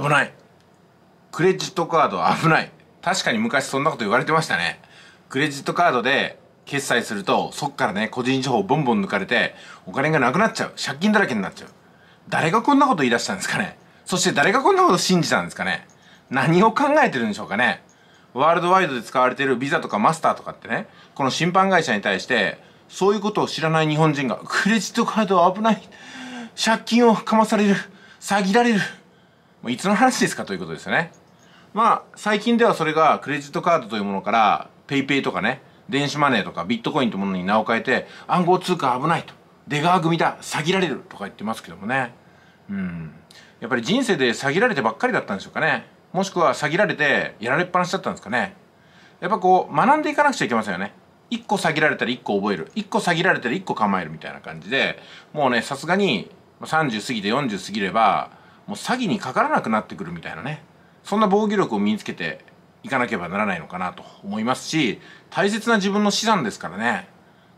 危ないクレジットカードは危ない確かに昔そんなこと言われてましたねクレジットカードで決済するとそっからね個人情報ボンボン抜かれてお金がなくなっちゃう借金だらけになっちゃう誰がこんなこと言い出したんですかねそして誰がこんなこと信じたんですかね何を考えてるんでしょうかねワールドワイドで使われてるビザとかマスターとかってねこの審判会社に対してそういうことを知らない日本人がクレジットカードは危ない借金をかまされる詐欺られるいつの話ですかということですよね。まあ、最近ではそれがクレジットカードというものから、PayPay とかね、電子マネーとかビットコインというものに名を変えて、暗号通貨危ないと、出川組だ、詐欺られるとか言ってますけどもね。うん。やっぱり人生で詐欺られてばっかりだったんでしょうかね。もしくは詐欺られてやられっぱなしだったんですかね。やっぱこう、学んでいかなくちゃいけませんよね。一個詐欺られたら一個覚える。一個詐欺られたら一個構えるみたいな感じで、もうね、さすがに30過ぎて40過ぎれば、もう詐欺にかからなくなってくるみたいなねそんな防御力を身につけていかなければならないのかなと思いますし大切な自分の資産ですからね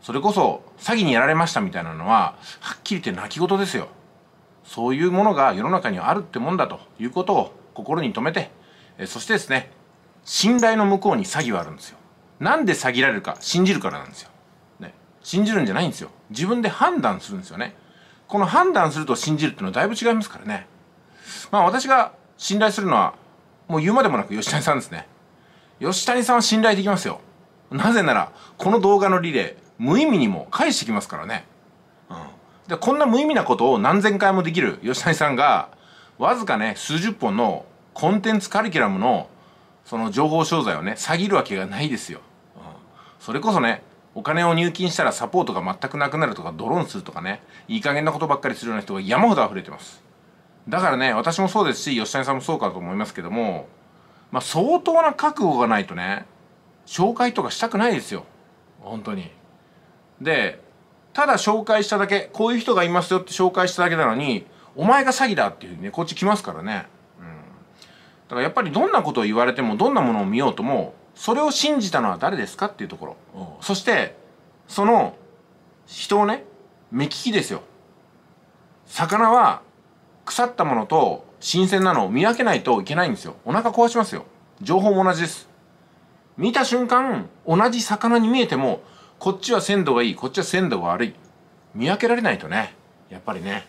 それこそ詐欺にやられましたみたいなのははっきり言って泣き言ですよそういうものが世の中にはあるってもんだということを心に留めてえそしてですね信頼の向こうに詐欺はあるんですよなんで詐欺られるか信じるからなんですよ、ね、信じるんじゃないんですよ自分で判断するんですよねこの判断すると信じるっていうのはだいぶ違いますからねまあ私が信頼するのは、もう言うまでもなく吉谷さんですね。吉谷さんは信頼できますよ。なぜなら、この動画のリレー、無意味にも返してきますからね。うん。で、こんな無意味なことを何千回もできる吉谷さんが、わずかね、数十本のコンテンツカリキュラムの、その情報商材をね、下げるわけがないですよ。うん。それこそね、お金を入金したらサポートが全くなくなるとか、ドローンするとかね、いい加減なことばっかりするような人が山ほど溢れてます。だからね私もそうですし吉谷さんもそうかと思いますけども、まあ、相当な覚悟がないとね紹介とかしたくないですよ本当にでただ紹介しただけこういう人がいますよって紹介しただけなのにお前が詐欺だっていうふうにねこっち来ますからね、うん、だからやっぱりどんなことを言われてもどんなものを見ようともそれを信じたのは誰ですかっていうところ、そしてその人をね目利きですよ魚は腐ったものと新鮮なのを見分けないといけないんですよ。お腹壊しますよ。情報も同じです。見た瞬間、同じ魚に見えても、こっちは鮮度がいい、こっちは鮮度が悪い。見分けられないとね。やっぱりね。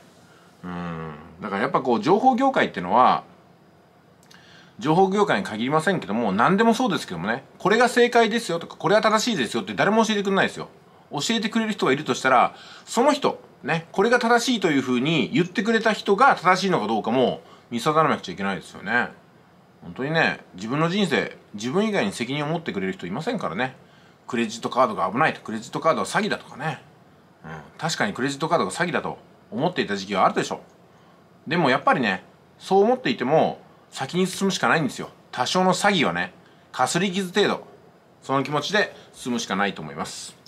うん。だからやっぱこう、情報業界ってのは、情報業界に限りませんけども、何でもそうですけどもね、これが正解ですよとか、これは正しいですよって誰も教えてくれないですよ。教えてくれる人がいるとしたら、その人、ね、これが正しいというふうに言ってくれた人が正しいのかどうかも見定めなくちゃいけないですよね。本当にね、自分の人生、自分以外に責任を持ってくれる人いませんからね。クレジットカードが危ないと、クレジットカードは詐欺だとかね。うん、確かにクレジットカードが詐欺だと思っていた時期はあるでしょう。でもやっぱりね、そう思っていても先に進むしかないんですよ。多少の詐欺はね、かすり傷程度、その気持ちで進むしかないと思います。